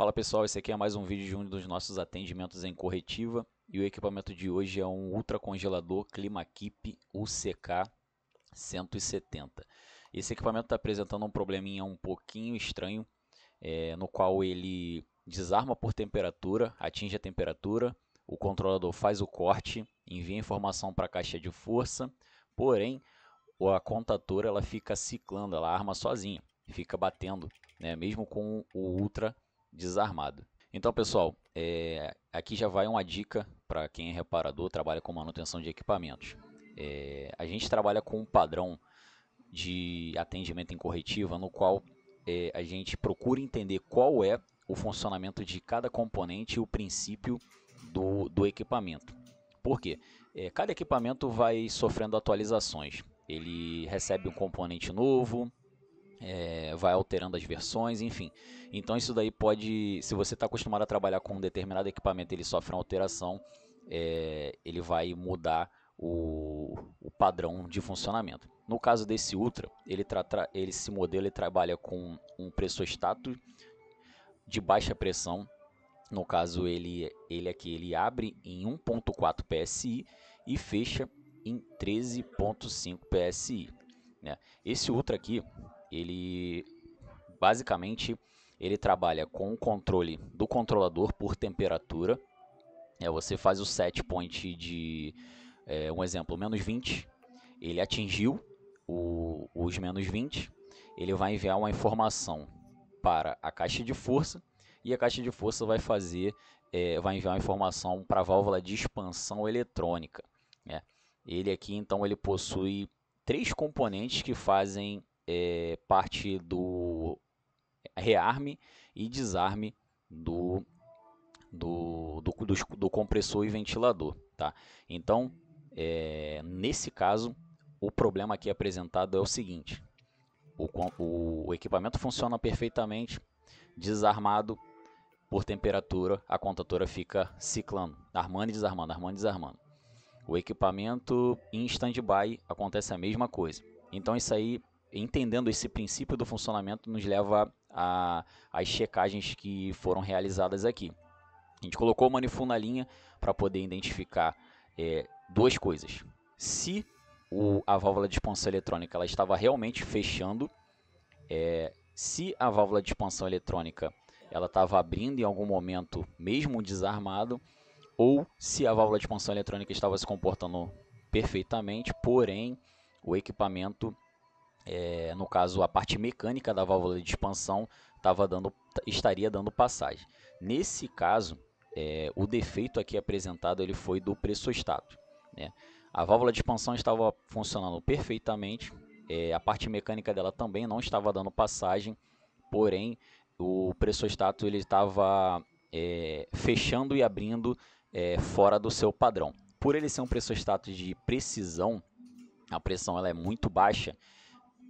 Fala pessoal, esse aqui é mais um vídeo de um dos nossos atendimentos em corretiva e o equipamento de hoje é um ultracongelador Climakeep UCK 170. Esse equipamento está apresentando um probleminha um pouquinho estranho, é, no qual ele desarma por temperatura, atinge a temperatura, o controlador faz o corte, envia informação para a caixa de força, porém a contatora ela fica ciclando, ela arma sozinha, fica batendo, né, mesmo com o ultra desarmado. Então, pessoal, é, aqui já vai uma dica para quem é reparador, trabalha com manutenção de equipamentos. É, a gente trabalha com um padrão de atendimento em corretiva no qual é, a gente procura entender qual é o funcionamento de cada componente e o princípio do, do equipamento. Por quê? É, cada equipamento vai sofrendo atualizações. Ele recebe um componente novo, é, vai alterando as versões, enfim. Então isso daí pode, se você está acostumado a trabalhar com um determinado equipamento, ele sofre uma alteração, é, ele vai mudar o, o, padrão de funcionamento. No caso desse Ultra, ele, tra, tra, esse modelo ele trabalha com um pressostato de baixa pressão. No caso ele ele aqui ele abre em 1.4 psi e fecha em 13.5 psi. Né? Esse Ultra aqui ele basicamente ele trabalha com o controle do controlador por temperatura. É, você faz o set point de é, um exemplo, menos 20. Ele atingiu o, os menos 20. Ele vai enviar uma informação para a caixa de força e a caixa de força vai fazer, é, vai enviar uma informação para a válvula de expansão eletrônica. Né? Ele aqui então ele possui três componentes que fazem é, parte do rearme e desarme do, do, do, do, do compressor e ventilador. Tá? Então, é, nesse caso, o problema aqui apresentado é o seguinte: o, o equipamento funciona perfeitamente desarmado por temperatura, a contatora fica ciclando, armando e desarmando, armando e desarmando. O equipamento em stand-by acontece a mesma coisa. Então isso aí entendendo esse princípio do funcionamento, nos leva às checagens que foram realizadas aqui. A gente colocou o manifold na linha para poder identificar é, duas coisas. Se o, a válvula de expansão eletrônica ela estava realmente fechando, é, se a válvula de expansão eletrônica ela estava abrindo em algum momento, mesmo desarmado, ou se a válvula de expansão eletrônica estava se comportando perfeitamente, porém o equipamento é, no caso a parte mecânica da válvula de expansão tava dando, estaria dando passagem. Nesse caso, é, o defeito aqui apresentado ele foi do pressostato. Né? A válvula de expansão estava funcionando perfeitamente, é, a parte mecânica dela também não estava dando passagem, porém o pressostato ele estava é, fechando e abrindo é, fora do seu padrão. Por ele ser um pressostato de precisão, a pressão ela é muito baixa,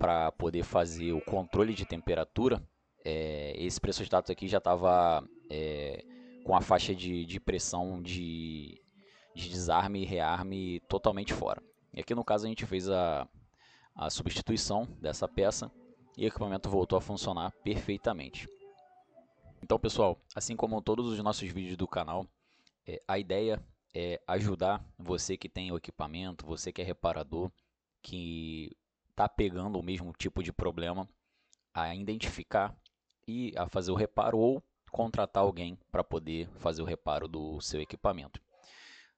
para poder fazer o controle de temperatura, é, esse pressostato aqui já estava é, com a faixa de, de pressão de, de desarme e rearme totalmente fora. E aqui no caso a gente fez a, a substituição dessa peça e o equipamento voltou a funcionar perfeitamente. Então pessoal, assim como todos os nossos vídeos do canal, é, a ideia é ajudar você que tem o equipamento, você que é reparador, que está pegando o mesmo tipo de problema, a identificar e a fazer o reparo ou contratar alguém para poder fazer o reparo do seu equipamento.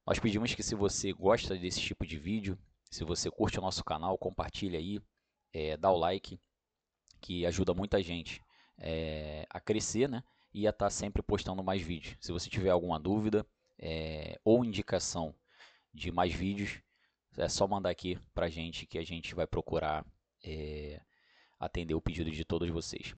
Nós pedimos que se você gosta desse tipo de vídeo, se você curte o nosso canal, compartilhe aí, é, dá o like, que ajuda muita gente é, a crescer né? e a estar tá sempre postando mais vídeos. Se você tiver alguma dúvida é, ou indicação de mais vídeos, é só mandar aqui para gente que a gente vai procurar é, atender o pedido de todos vocês.